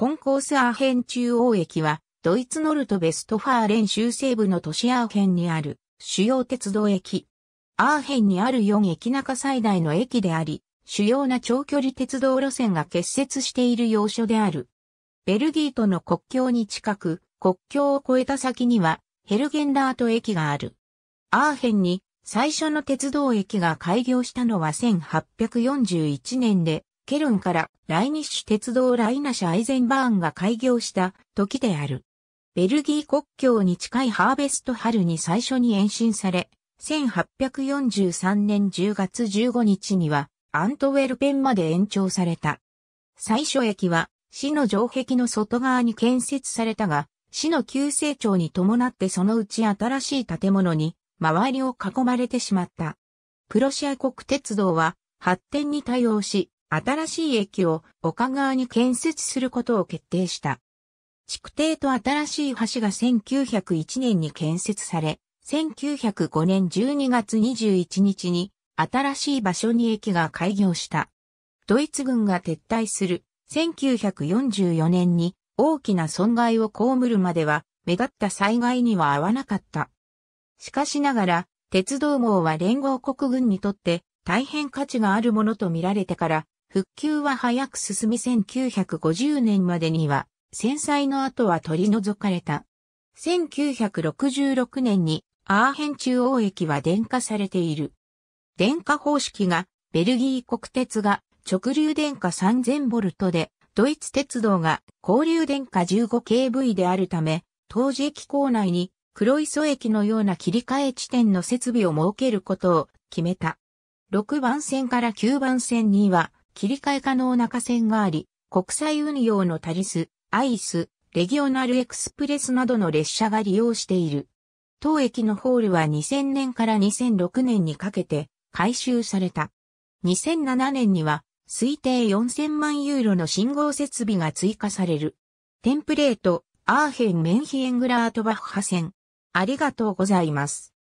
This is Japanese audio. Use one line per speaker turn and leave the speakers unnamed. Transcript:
コンコースアーヘン中央駅は、ドイツノルトベストファーレン州西部の都市アーヘンにある主要鉄道駅。アーヘンにある4駅中最大の駅であり、主要な長距離鉄道路線が結節している要所である。ベルギーとの国境に近く、国境を越えた先には、ヘルゲンダート駅がある。アーヘンに最初の鉄道駅が開業したのは1841年で、ケルンから来日シュ鉄道ライナ社アイゼンバーンが開業した時である。ベルギー国境に近いハーベスト春に最初に延伸され、1843年10月15日にはアントウェルペンまで延長された。最初駅は市の城壁の外側に建設されたが、市の急成長に伴ってそのうち新しい建物に周りを囲まれてしまった。プロシア国鉄道は発展に対応し、新しい駅を丘側に建設することを決定した。築堤と新しい橋が1901年に建設され、1905年12月21日に新しい場所に駅が開業した。ドイツ軍が撤退する1944年に大きな損害を被るまでは目立った災害には合わなかった。しかしながら、鉄道網は連合国軍にとって大変価値があるものと見られてから復旧は早く進み1950年までには、戦災の後は取り除かれた。1966年にアーヘン中央駅は電化されている。電化方式がベルギー国鉄が直流電化3000ボルトで、ドイツ鉄道が交流電化 15kV であるため、当時駅構内に黒磯駅のような切り替え地点の設備を設けることを決めた。6番線から9番線には切り替え可能な架線があり、国際運用のタリス、アイス、レギオナルエクスプレスなどの列車が利用している。当駅のホールは2000年から2006年にかけて改修された。2007年には推定4000万ユーロの信号設備が追加される。テンプレート、アーヘン・メンヒエングラートバッハ線。ありがとうございます。